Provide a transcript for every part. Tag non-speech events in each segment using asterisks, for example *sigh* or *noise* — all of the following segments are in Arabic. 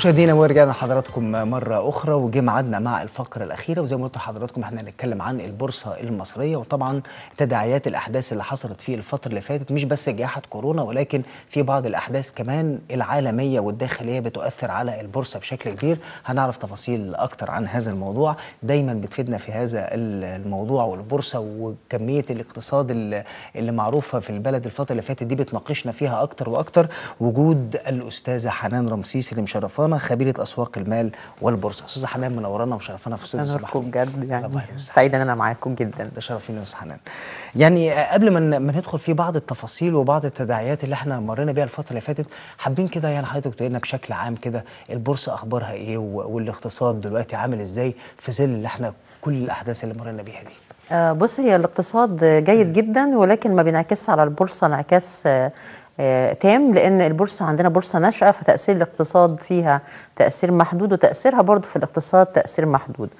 مشاهدينا ورجعنا لحضراتكم مره اخرى وجي ميعادنا مع الفقره الاخيره وزي ما قلت لحضراتكم احنا هنتكلم عن البورصه المصريه وطبعا تداعيات الاحداث اللي حصلت في الفتره اللي فاتت مش بس جائحه كورونا ولكن في بعض الاحداث كمان العالميه والداخليه بتؤثر على البورصه بشكل كبير هنعرف تفاصيل اكتر عن هذا الموضوع دايما بتفيدنا في هذا الموضوع والبورصه وكميه الاقتصاد اللي معروفه في البلد الفتره اللي فاتت دي بتناقشنا فيها اكتر واكتر وجود الاستاذه حنان رمسيس اللي مشرفانا ربما خبيره اسواق المال والبورصه استاذه حنان منورانا ومشرفانا في استوديو صباح بجد يعني سعيد ان انا معاكم جدا ده شرف يا استاذه حنان يعني قبل ما ما ندخل في بعض التفاصيل وبعض التداعيات اللي احنا مرينا بيها الفتره اللي فاتت حابين كده يعني حضرتك تقول لنا بشكل عام كده البورصه اخبارها ايه والاقتصاد دلوقتي عامل ازاي في ظل اللي احنا كل الاحداث اللي مرينا بيها دي آه، بص هي الاقتصاد جيد جدا ولكن ما بينعكسش على البورصه انعكاس آه، تام لان البورصه عندنا بورصه ناشئه فتاثير الاقتصاد فيها تاثير محدود وتاثيرها برضو في الاقتصاد تاثير محدود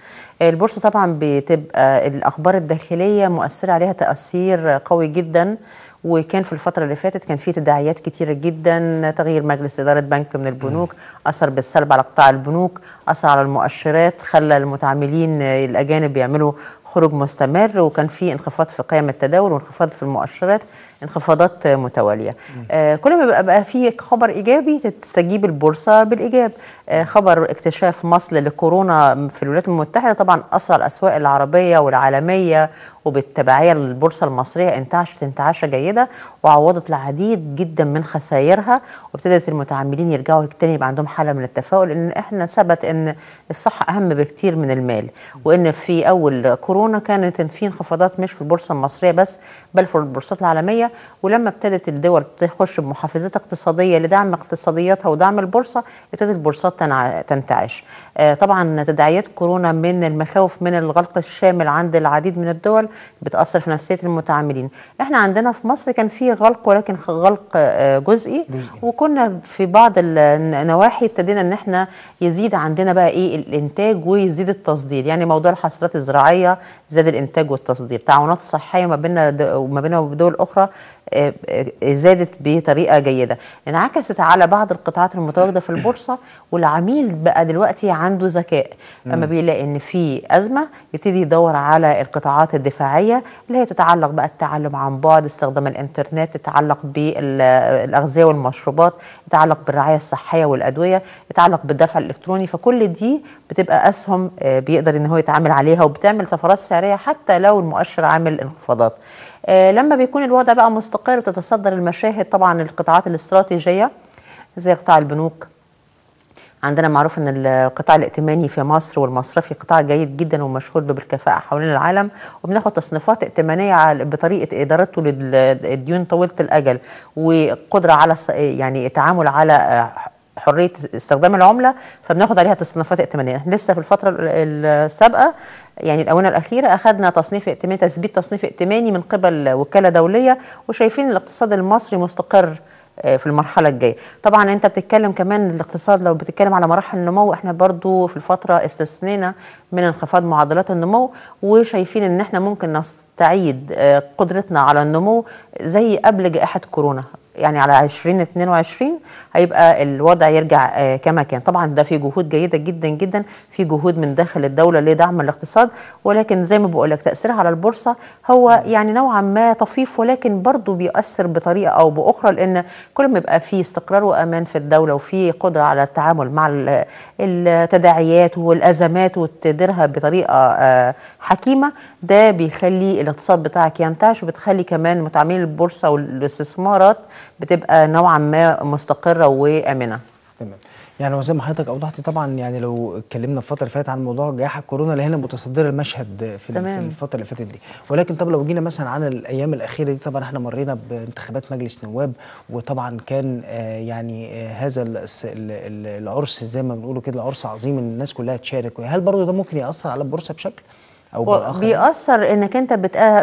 البورصه طبعا بتبقى الاخبار الداخليه مؤثره عليها تاثير قوي جدا وكان في الفترة اللي فاتت كان في تداعيات كتيرة جدا تغيير مجلس إدارة بنك من البنوك أثر بالسلب على قطاع البنوك أثر على المؤشرات خلى المتعاملين الأجانب يعملوا خروج مستمر وكان في انخفاض في قيم التداول وانخفاض في المؤشرات انخفاضات متواليه آه كل ما بقى في خبر ايجابي تستجيب البورصه بالايجاب آه خبر اكتشاف مصل لكورونا في الولايات المتحده طبعا اثر الاسواق العربيه والعالميه وبالتبعيه للبورصه المصريه انتعشت انتعاشه جيده وعوضت العديد جدا من خسائرها وابتدت المتعاملين يرجعوا تاني يبقى عندهم حاله من التفاؤل ان احنا ثبت ان الصحه اهم بكتير من المال وان في اول كورونا كورونا كانت في انخفاضات مش في البورصه المصريه بس بل في البورصات العالميه ولما ابتدت الدول تخش بمحفزات اقتصاديه لدعم اقتصادياتها ودعم البورصه ابتدت البورصات تنتعش آه، طبعا تداعيات كورونا من المخاوف من الغلق الشامل عند العديد من الدول بتاثر في نفسيه المتعاملين احنا عندنا في مصر كان في غلق ولكن غلق آه، جزئي وكنا في بعض النواحي ابتدينا ان احنا يزيد عندنا بقى ايه الانتاج ويزيد التصدير يعني موضوع الحصرات الزراعيه زاد الانتاج والتصدير تعاونات صحيه ما بيننا وما بيننا ودول اخرى آه، آه، زادت بطريقه جيده انعكست على بعض القطاعات المتواجده في البورصه والعميل بقى دلوقتي عنده ذكاء اما بيلاقي ان في ازمه يبتدي يدور على القطاعات الدفاعيه اللي هي تتعلق بقى التعلم عن بعد استخدام الانترنت تتعلق بالاغذيه والمشروبات تتعلق بالرعايه الصحيه والادويه تتعلق بالدفع الالكتروني فكل دي بتبقى اسهم آه، بيقدر ان هو يتعامل عليها وبتعمل طفرات سعريه حتى لو المؤشر عامل انخفاضات آه، لما بيكون الوضع بقى مستقر بتتصدر المشاهد طبعا القطاعات الاستراتيجيه زي قطاع البنوك عندنا معروف ان القطاع الائتماني في مصر والمصرفي قطاع جيد جدا ومشهور بالكفاءه حوالين العالم وبناخد تصنيفات ائتمانيه بطريقه ادارته للديون طويله الاجل وقدره على يعني التعامل على آه، حريه استخدام العمله فبناخد عليها تصنيفات ائتمانيه لسه في الفتره السابقه يعني الاونه الاخيره اخذنا تصنيف ائتماني تثبيت تصنيف ائتماني من قبل وكاله دوليه وشايفين الاقتصاد المصري مستقر آه، في المرحلة الجاية طبعا انت بتتكلم كمان الاقتصاد لو بتتكلم على مراحل النمو احنا برضو في الفترة استثنينا من انخفاض معدلات النمو وشايفين ان احنا ممكن نستعيد آه، قدرتنا على النمو زي قبل جائحة كورونا يعني على 2022 هيبقى الوضع يرجع آه، كما كان طبعا ده في جهود جيده جدا جدا في جهود من داخل الدوله لدعم الاقتصاد ولكن زي ما بقول لك تاثيرها على البورصه هو يعني نوعا ما طفيف ولكن برضه بيؤثر بطريقه او باخرى لان كل ما يبقى في استقرار وامان في الدوله وفي قدره على التعامل مع التداعيات والازمات وتديرها بطريقه آه، حكيمه ده بيخلي الاقتصاد بتاعك ينتعش وبتخلي كمان متعاملين البورصه والاستثمارات بتبقى نوعا ما مستقره وامنه تمام يعني وزي ما حضرتك اوضحت طبعا يعني لو اتكلمنا الفتره اللي فاتت عن موضوع جائحه كورونا اللي هنا متصدره المشهد في, تمام. في الفتره اللي فاتت دي ولكن طب لو جينا مثلا عن الايام الاخيره دي طبعا احنا مرينا بانتخابات مجلس نواب وطبعا كان آه، يعني آه، هذا العرس زي ما بنقوله كده عرس عظيم ان الناس كلها تشارك هل برضه ده ممكن ياثر على البورصه بشكل؟ او بالاخر بيأثر انك انت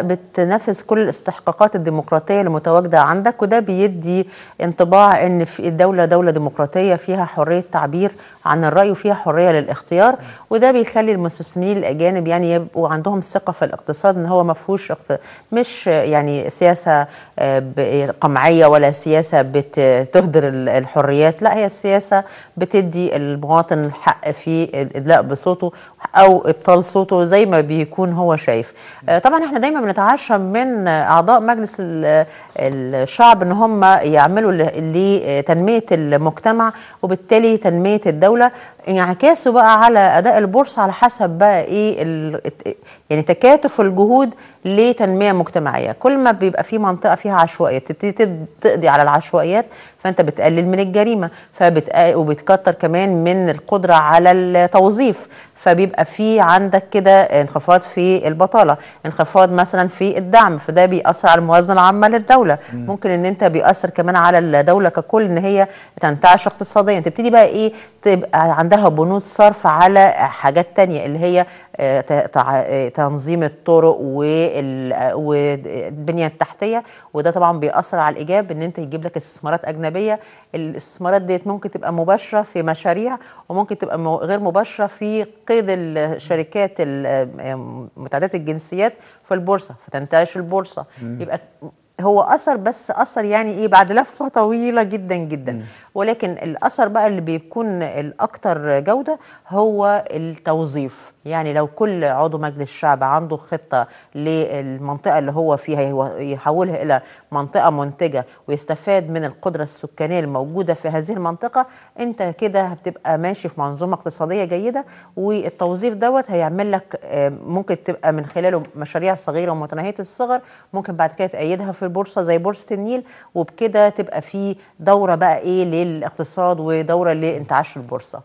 بتنفذ كل الاستحقاقات الديمقراطيه اللي متواجده عندك وده بيدي انطباع ان في الدوله دوله ديمقراطيه فيها حريه تعبير عن الراي وفيها حريه للاختيار وده بيخلي المستثمرين الاجانب يعني يبقوا عندهم ثقه في الاقتصاد ان هو ما فيهوش مش يعني سياسه آه، قمعيه ولا سياسه بتهدر الحريات لا هي السياسه بتدي المواطن الحق في الادلاء بصوته او ابطال صوته زي ما بي بيكون هو شايف آه، طبعا احنا دايما بنتعشى من اعضاء مجلس الشعب ان هم يعملوا لتنميه المجتمع وبالتالي تنميه الدوله انعكاسه بقى على اداء البورصه على حسب بقى ايه يعني تكاتف الجهود لتنميه مجتمعيه كل ما بيبقى في منطقه فيها عشوائيه تبتدي تقضي على العشوائيات فانت بتقلل من الجريمه فبتقلل وبتكتر كمان من القدره على التوظيف فبيبقى في عندك كده انخفاض في البطاله انخفاض مثلا في الدعم فده بيأثر على الموازنه العامه للدوله م. ممكن ان انت بيأثر كمان على الدوله ككل ان هي تنتعش اقتصاديا تبتدي بقى ايه تبقى عندها بنود صرف على حاجات تانية اللي هي تنظيم الطرق والبنيه التحتيه وده طبعا بيأثر على الايجاب ان انت يجيب لك استثمارات اجنبيه الاستثمارات ديت ممكن تبقى مباشره في مشاريع وممكن تبقى غير مباشره في قيد الشركات متعدده الجنسيات في البورصه فتنتعش البورصه يبقى هو اثر بس اثر يعني ايه بعد لفه طويله جدا جدا ولكن الاثر بقى اللي بيكون الاكثر جوده هو التوظيف يعني لو كل عضو مجلس الشعب عنده خطه للمنطقه اللي هو فيها يحولها الى منطقه منتجه ويستفاد من القدره السكانيه الموجوده في هذه المنطقه انت كده هتبقى ماشي في منظومه اقتصاديه جيده والتوظيف دوت هيعمل لك آه، ممكن تبقى من خلاله مشاريع صغيره ومتناهيه الصغر ممكن بعد كده تأيدها في البورصه زي بورصه النيل وبكده تبقى في دوره بقى ايه للاقتصاد ودوره لانتعاش البورصه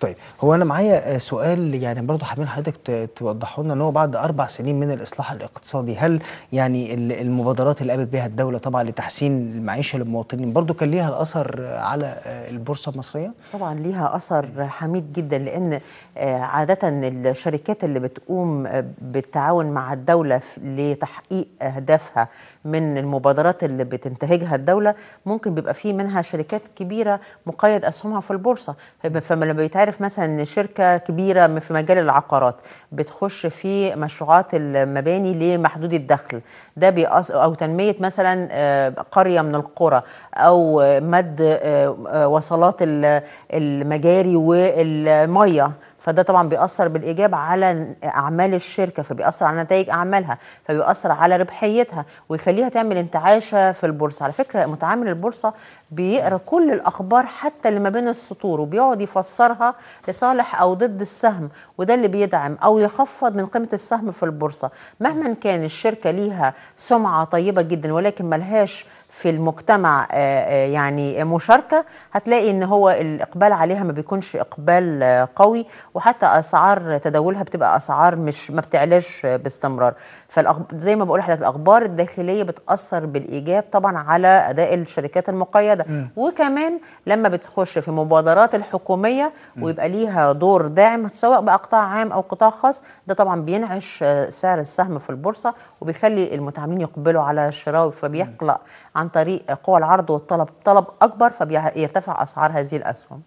طيب هو انا معايا آه، سؤال يعني برضه حابين حضرتك توضحه لنا ان هو بعد اربع سنين من الاصلاح الاقتصادي هل يعني المبادرات اللي قامت بها الدوله طبعا لتحسين المعيشه للمواطنين برضه كان ليها الاثر على آه، البورصه المصريه؟ طبعا ليها اثر حميد جدا لان آه، عاده الشركات اللي بتقوم بالتعاون مع الدوله لتحقيق اهدافها من المبادرات اللي بتنتهجها الدوله ممكن بيبقى في منها شركات كبيره مقيد اسهمها في البورصه فلما بيتعرف عارف مثلا شركه كبيره في مجال العقارات بتخش في مشروعات المباني لمحدود الدخل ده بيأثر او تنميه مثلا آه، قريه من القرى او مد آه، آه، وصلات المجاري والميه فده طبعا بيأثر بالإيجاب على أعمال الشركة فبيأثر على نتائج أعمالها فبيأثر على ربحيتها ويخليها تعمل انتعاشة في البورصة على فكرة متعامل البورصة بيقرأ كل الأخبار حتى اللي ما بين السطور وبيقعد يفسرها لصالح أو ضد السهم وده اللي بيدعم أو يخفض من قيمة السهم في البورصة مهما كان الشركة ليها سمعة طيبة جدا ولكن ملهاش في المجتمع آه، آه، يعني مشاركه هتلاقي ان هو الاقبال عليها ما بيكونش اقبال آه، قوي وحتى اسعار تداولها بتبقى اسعار مش ما بتعلاش باستمرار فالأخب... زي ما بقول لحضرتك الاخبار الداخليه بتاثر بالايجاب طبعا على اداء الشركات المقيده م. وكمان لما بتخش في مبادرات الحكوميه ويبقى ليها دور داعم سواء بقى قطاع عام او قطاع خاص ده طبعا بينعش آه، سعر السهم في البورصه وبيخلي المتعاملين يقبلوا على الشراء فبيقلق عن طريق قوى العرض والطلب طلب اكبر فبيرتفع اسعار هذه الاسهم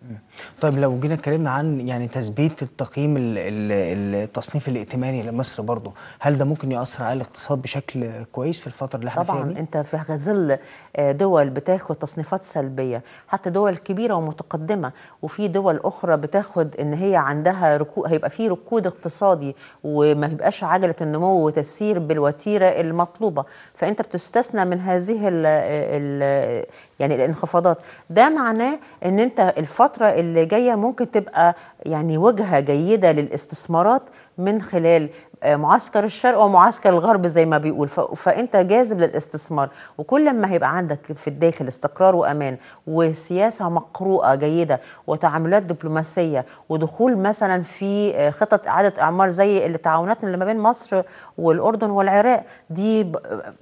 طيب لو جينا اتكلمنا عن يعني تثبيت التقييم التصنيف الائتماني لمصر برضه هل ده ممكن يأثر مصر على الاقتصاد بشكل كويس في الفترة اللي احنا طبعا فيها دي؟ انت في غزل آه، دول بتاخد تصنيفات سلبية حتى دول كبيرة ومتقدمة وفي دول أخرى بتاخد إن هي عندها ركود هيبقى في ركود اقتصادي وما يبقاش عجلة النمو وتسير بالوتيرة المطلوبة فأنت بتستثنى من هذه الـ الـ يعني الانخفاضات ده معناه ان انت الفتره اللي جايه ممكن تبقى يعني وجهه جيده للاستثمارات من خلال آه، معسكر الشرق ومعسكر الغرب زي ما بيقول فانت جاذب للاستثمار وكل ما هيبقى عندك في الداخل استقرار وامان وسياسه مقروءه جيده وتعاملات دبلوماسيه ودخول مثلا في آه، خطط اعاده اعمار زي التعاونات اللي ما بين مصر والاردن والعراق دي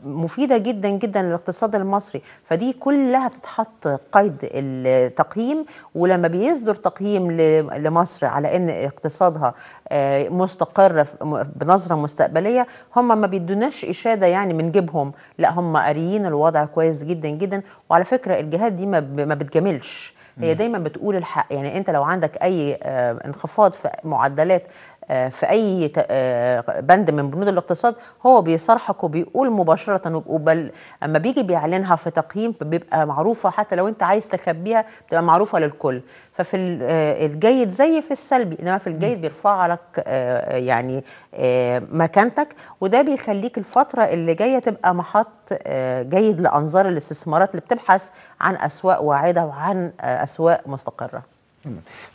مفيده جدا جدا للاقتصاد المصري فدي كلها بتتحط قيد التقييم ولما بيصدر تقييم لمصر على ان اقتصادها آه، مستقر مستقره بنظره مستقبليه هم ما بيدوناش اشاده يعني من جيبهم لا هم قاريين الوضع كويس جدا جدا وعلى فكره الجهات دي ما بتجاملش هي دايما بتقول الحق يعني انت لو عندك اي آه، انخفاض في معدلات آه، في اي آه، بند من بنود الاقتصاد هو بيصارحك وبيقول مباشره وبل اما بيجي بيعلنها في تقييم بيبقى معروفه حتى لو انت عايز تخبيها بتبقى معروفه للكل ففي آه، الجيد زي في السلبي انما في الجيد بيرفع لك آه، آه، يعني مكانتك وده بيخليك الفتره اللي جايه تبقى محط جيد لانظار الاستثمارات اللي بتبحث عن اسواق واعده وعن اسواق مستقره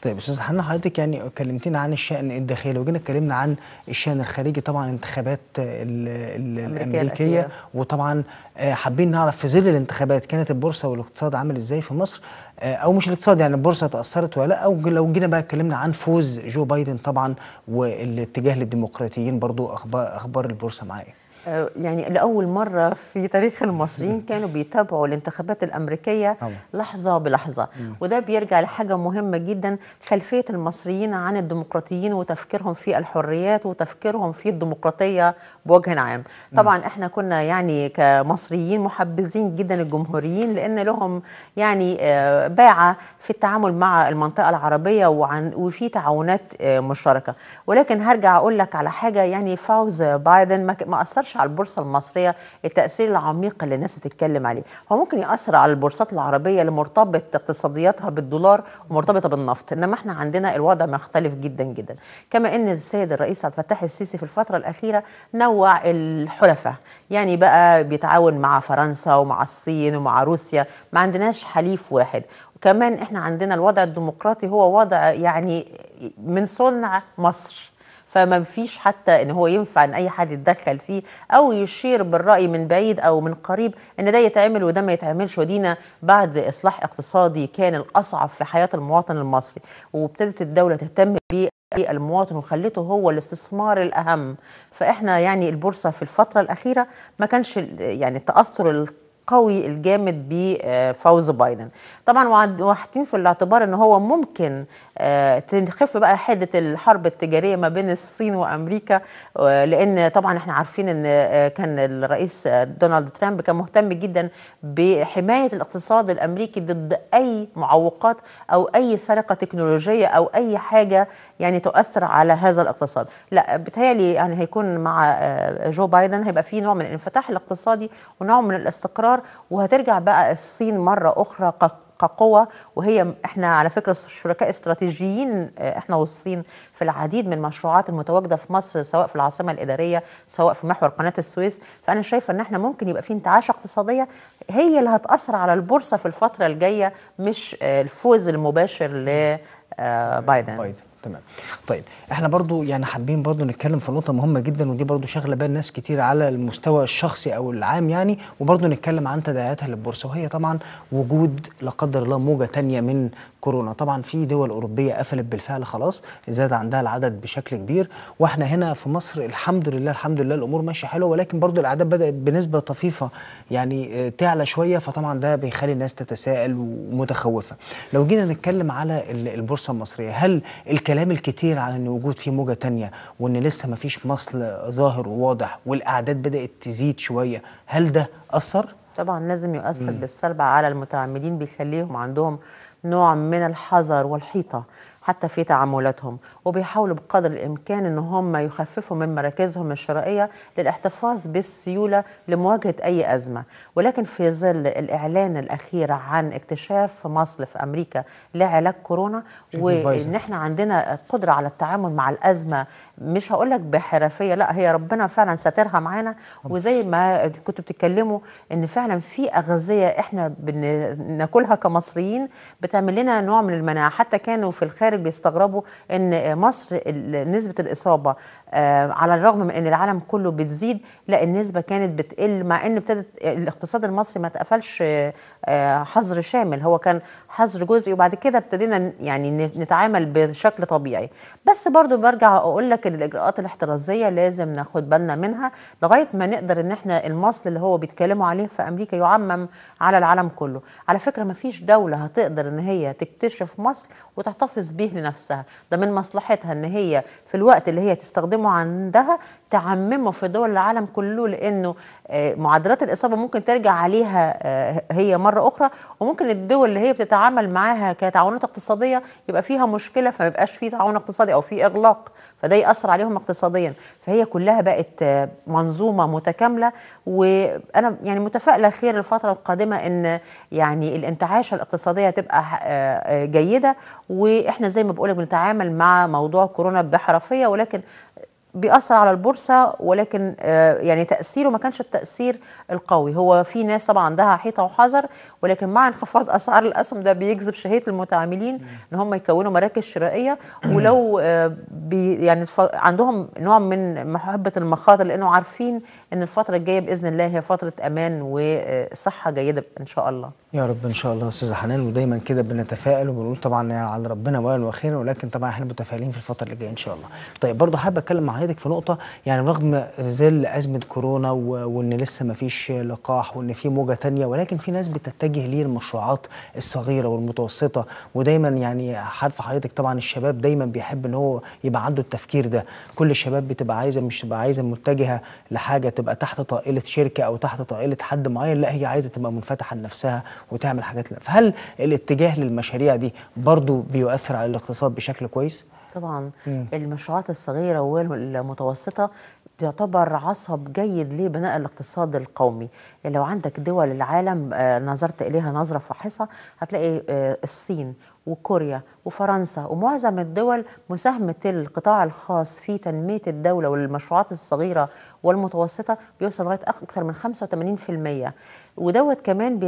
طيب استاذ حنا حضرتك يعني كلمتينا عن الشان الداخلي وجينا اتكلمنا عن الشان الخارجي طبعا انتخابات ال الامريكيه, وطبعا آه، حابين نعرف في ظل الانتخابات كانت البورصه والاقتصاد عامل ازاي في مصر آه، او مش الاقتصاد يعني البورصه تاثرت ولا لا او لو جينا بقى اتكلمنا عن فوز جو بايدن طبعا والاتجاه للديمقراطيين برضو اخبار اخبار البورصه معاه آه، يعني لأول مرة في تاريخ المصريين *laughs* كانوا بيتابعوا الانتخابات الأمريكية لحظة بلحظة وده بيرجع لحاجة مهمة جدا خلفية المصريين عن الديمقراطيين وتفكيرهم في الحريات وتفكيرهم في الديمقراطية بوجه عام طبعا احنا كنا يعني كمصريين محبذين جدا الجمهوريين لأن لهم يعني آه، باعة في التعامل مع المنطقة العربية وفي تعاونات آه، مشتركة ولكن هرجع أقول لك على حاجة يعني فوز بايدن ما أثرش على البورصة المصرية التأثير العميق اللي الناس بتتكلم عليه هو ممكن يأثر على البورصات العربية اللي مرتبط اقتصادياتها بالدولار ومرتبطة بالنفط إنما احنا عندنا الوضع مختلف جدا جدا كما إن السيد الرئيس عبد الفتاح السيسي في الفترة الأخيرة نوع الحلفاء يعني بقى بيتعاون مع فرنسا ومع الصين ومع روسيا ما عندناش حليف واحد وكمان احنا عندنا الوضع الديمقراطي هو وضع يعني من صنع مصر فما فيش حتى ان هو ينفع ان اي حد يتدخل فيه او يشير بالراي من بعيد او من قريب ان ده يتعمل وده ما يتعملش ودينا بعد اصلاح اقتصادي كان الاصعب في حياه المواطن المصري وابتدت الدوله تهتم بيه المواطن وخلته هو الاستثمار الاهم فاحنا يعني البورصه في الفتره الاخيره ما كانش يعني التاثر القوي الجامد بفوز بايدن طبعا واحدين في الاعتبار ان هو ممكن آه، تخف بقى حده الحرب التجاريه ما بين الصين وامريكا لان طبعا احنا عارفين ان آه، كان الرئيس آه، دونالد ترامب كان مهتم جدا بحمايه الاقتصاد الامريكي ضد اي معوقات او اي سرقه تكنولوجيه او اي حاجه يعني تؤثر على هذا الاقتصاد لا بتهيالي يعني هيكون مع جو بايدن هيبقى في نوع من الانفتاح الاقتصادي ونوع من الاستقرار وهترجع بقى الصين مره اخرى كقوة وهي احنا على فكرة شركاء استراتيجيين آه، احنا والصين في العديد من المشروعات المتواجدة في مصر سواء في العاصمة الإدارية سواء في محور قناة السويس فأنا شايفة ان احنا ممكن يبقى في انتعاش اقتصادية هي اللي هتأثر على البورصة في الفترة الجاية مش آه، الفوز المباشر لبايدن آه، بايدن. تمام طيب احنا برضو يعني حابين برضو نتكلم في نقطه مهمه جدا ودي برضو شغله بال ناس كتير على المستوى الشخصي او العام يعني وبرضو نتكلم عن تداعياتها للبورصه وهي طبعا وجود لا قدر الله موجه تانية من كورونا طبعا في دول اوروبيه قفلت بالفعل خلاص زاد عندها العدد بشكل كبير واحنا هنا في مصر الحمد لله الحمد لله الامور ماشيه حلوه ولكن برضو الاعداد بدات بنسبه طفيفه يعني آه، تعلى شويه فطبعا ده بيخلي الناس تتساءل ومتخوفه لو جينا نتكلم على البورصه المصريه هل الكلام الكلام الكتير عن ان وجود في موجه تانية وان لسه ما فيش مصل ظاهر وواضح والاعداد بدات تزيد شويه هل ده اثر طبعا لازم يؤثر بالسلب على المتعمدين بيخليهم عندهم نوع من الحذر والحيطه حتى في تعاملاتهم وبيحاولوا بقدر الامكان ان هم يخففوا من مراكزهم الشرائيه للاحتفاظ بالسيوله لمواجهه اي ازمه ولكن في ظل الاعلان الاخير عن اكتشاف مصل في امريكا لعلاج كورونا وان احنا عندنا قدره على التعامل مع الازمه مش هقول لك بحرفيه لا هي ربنا فعلا ساترها معانا وزي ما كنتوا بتتكلموا ان فعلا في اغذيه احنا بناكلها كمصريين بتعمل لنا نوع من المناعه حتى كانوا في الخارج بيستغربوا ان مصر نسبه الاصابه آه، على الرغم من ان العالم كله بتزيد لا النسبه كانت بتقل مع ان ابتدت الاقتصاد المصري ما اتقفلش آه، آه، حظر شامل هو كان حظر جزئي وبعد كده ابتدينا يعني نتعامل بشكل طبيعي بس برضو برجع اقول لك ان الاجراءات الاحترازيه لازم ناخد بالنا منها لغايه ما نقدر ان احنا المصل اللي هو بيتكلموا عليه في امريكا يعمم على العالم كله على فكره ما فيش دوله هتقدر ان هي تكتشف مصل وتحتفظ بيه لنفسها ده من مصلحتها ان هي في الوقت اللي هي تستخدمه يقدموا عندها تعممه في دول العالم كله لانه آه، معدلات الاصابه ممكن ترجع عليها آه، هي مره اخرى وممكن الدول اللي هي بتتعامل معاها كتعاونات اقتصاديه يبقى فيها مشكله فما يبقاش في تعاون اقتصادي او في اغلاق فده ياثر عليهم اقتصاديا فهي كلها بقت آه، منظومه متكامله وانا يعني متفائله خير الفتره القادمه ان يعني الانتعاشه الاقتصاديه هتبقى جيده واحنا زي ما بقولك بنتعامل مع موضوع كورونا بحرفيه ولكن بيأثر على البورصة ولكن آه، يعني تأثيره ما كانش التأثير القوي هو في ناس طبعا عندها حيطة وحذر ولكن مع *laughs* انخفاض أسعار الأسهم ده بيجذب شهية المتعاملين إن هم يكونوا مراكز شرائية ولو آه، بي يعني عندهم نوع من محبة المخاطر لأنه عارفين إن الفترة الجاية بإذن الله هي فترة أمان وصحة جيدة إن شاء الله يا رب إن شاء الله أستاذة حنان ودايما كده بنتفائل وبنقول طبعا على ربنا أولا خير ولكن طبعا احنا متفائلين في الفترة اللي جاية إن شاء الله طيب برضه حابب أتكلم مع حضرتك في نقطه يعني رغم ظل ازمه كورونا وان لسه ما فيش لقاح وان في موجه تانية ولكن في ناس بتتجه للمشروعات الصغيره والمتوسطه ودايما يعني حرف حضرتك طبعا الشباب دايما بيحب ان هو يبقى عنده التفكير ده كل الشباب بتبقى عايزه مش تبقى عايزه متجهه لحاجه تبقى تحت طائله شركه او تحت طائله حد معين لا هي عايزه تبقى منفتحه لنفسها وتعمل حاجات فهل الاتجاه للمشاريع دي برضو بيؤثر على الاقتصاد بشكل كويس؟ طبعا المشروعات الصغيره والمتوسطه تعتبر عصب جيد لبناء الاقتصاد القومي لو عندك دول العالم آه، نظرت إليها نظرة فاحصة هتلاقي آه، الصين وكوريا وفرنسا ومعظم الدول مساهمة القطاع الخاص في تنمية الدولة والمشروعات الصغيرة والمتوسطة بيوصل لغاية أكثر من 85% ودوت كمان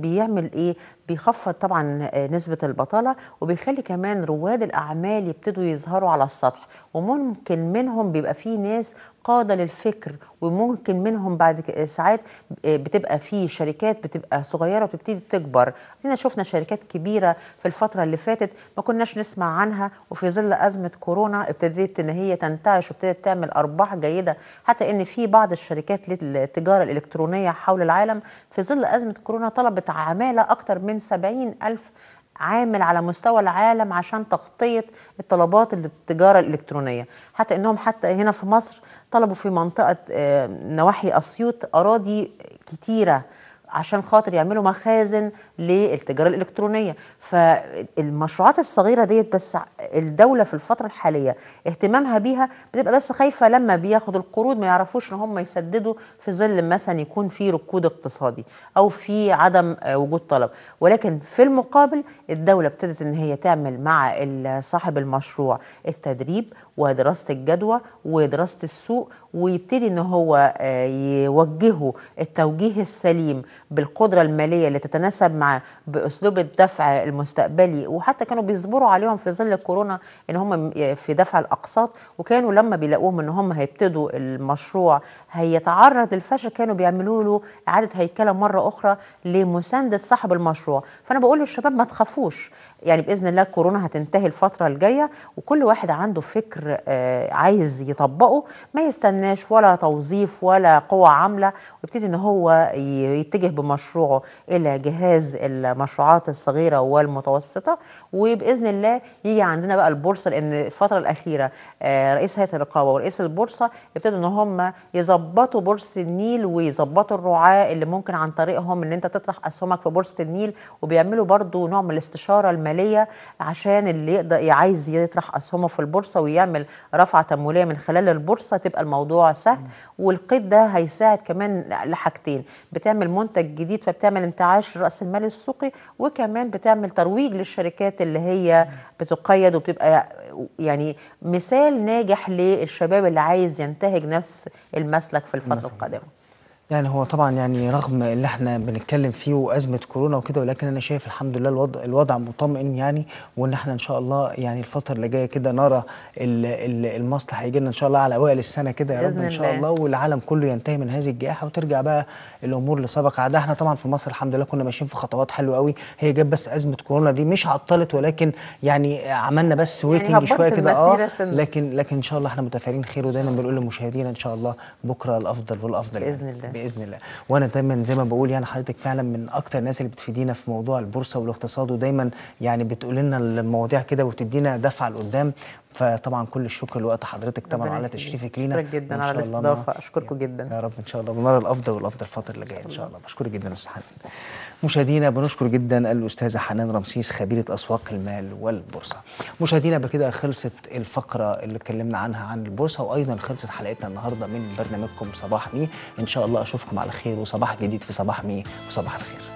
بيعمل إيه؟ بيخفض طبعا آه، نسبة البطالة وبيخلي كمان رواد الأعمال يبتدوا يظهروا على السطح وممكن منهم بيبقى فيه ناس قادة للفكر وممكن منهم بعد ساعات آه، بتبقى في شركات بتبقى صغيرة وتبتدي تكبر. شفنا شركات كبيرة في الفترة اللي فاتت ما كناش نسمع عنها وفي ظل أزمة كورونا ابتدت إن هي تنتعش وابتدت تعمل أرباح جيدة حتى إن في بعض الشركات للتجارة الإلكترونية حول العالم في ظل أزمة كورونا طلبت عمالة اكثر من 70 ألف عامل على مستوى العالم عشان تغطية الطلبات التجارة الإلكترونية حتى أنهم حتى هنا في مصر طلبوا في منطقة آه، نواحي أسيوط أراضي كتيرة عشان خاطر يعملوا مخازن للتجاره الالكترونيه فالمشروعات الصغيره ديت بس الدوله في الفتره الحاليه اهتمامها بيها بتبقى بس خايفه لما بياخدوا القروض ما يعرفوش ان هم يسددوا في ظل مثلا يكون في ركود اقتصادي او في عدم وجود طلب ولكن في المقابل الدوله ابتدت ان هي تعمل مع صاحب المشروع التدريب ودراسه الجدوى ودراسه السوق ويبتدي ان هو آه، يوجهه التوجيه السليم بالقدره الماليه اللي تتناسب مع باسلوب الدفع المستقبلي وحتى كانوا بيصبروا عليهم في ظل الكورونا ان هم في دفع الاقساط وكانوا لما بيلاقوهم ان هم هيبتدوا المشروع هيتعرض للفشل كانوا بيعملوا له اعاده هيكله مره اخرى لمسانده صاحب المشروع فانا بقول للشباب ما تخافوش يعني باذن الله الكورونا هتنتهي الفتره الجايه وكل واحد عنده فكر آه، عايز يطبقه ما يستناش ولا توظيف ولا قوى عامله ويبتدي ان هو يتجه بمشروعه الى جهاز المشروعات الصغيره والمتوسطه وباذن الله يجي عندنا بقى البورصه لان الفتره الاخيره آه، رئيس هيئه الرقابه ورئيس البورصه ابتدوا ان هم يظبطوا بورصه النيل ويظبطوا الرعاه اللي ممكن عن طريقهم ان انت تطرح اسهمك في بورصه النيل وبيعملوا برضو نوع من الاستشاره الماليه عشان اللي يقدر عايز يطرح اسهمه في البورصه ويعمل رفعه تمويليه من خلال البورصه تبقى الموضوع سهل والقيد ده هيساعد كمان لحاجتين بتعمل منتج الجديد فبتعمل انتعاش لراس المال السوقي وكمان بتعمل ترويج للشركات اللي هي بتقيد وبتبقى يعني مثال ناجح للشباب اللي عايز ينتهج نفس المسلك في الفتره نعم. القادمه يعني هو طبعا يعني رغم اللي احنا بنتكلم فيه وازمه كورونا وكده ولكن انا شايف الحمد لله الوضع الوضع مطمئن يعني وان احنا ان شاء الله يعني الفتره اللي جايه كده نرى المصلح هيجي لنا ان شاء الله على اوائل السنه كده يا رب ان شاء الله والعالم كله ينتهي من هذه الجائحه وترجع بقى الامور لسابق عادها احنا طبعا في مصر الحمد لله كنا ماشيين في خطوات حلوه قوي هي جت بس ازمه كورونا دي مش عطلت ولكن يعني عملنا بس ويتنج يعني شويه كده اه لكن لكن ان شاء الله احنا متفائلين خير ودايما بنقول للمشاهدين ان شاء الله بكره الافضل والافضل يعني. باذن الله باذن الله وانا دايما زي ما بقول يعني حضرتك فعلا من اكتر الناس اللي بتفيدينا في موضوع البورصه والاقتصاد ودايما يعني بتقول لنا المواضيع كده وتدينا دفعه لقدام فطبعا كل الشكر لوقت حضرتك طبعا على تشريفك لينا شكرا جدا على الاستضافه اشكركم جدا يا رب ان شاء الله بنرى الافضل والافضل الفتره اللي جايه ان شاء الله بشكرك جدا يا استاذ حنان مشاهدينا بنشكر جدا الاستاذه حنان رمسيس خبيره اسواق المال والبورصه مشاهدينا بكده خلصت الفقره اللي اتكلمنا عنها عن البورصه وايضا خلصت حلقتنا النهارده من برنامجكم صباح مي ان شاء الله اشوفكم على خير وصباح جديد في صباح مي وصباح الخير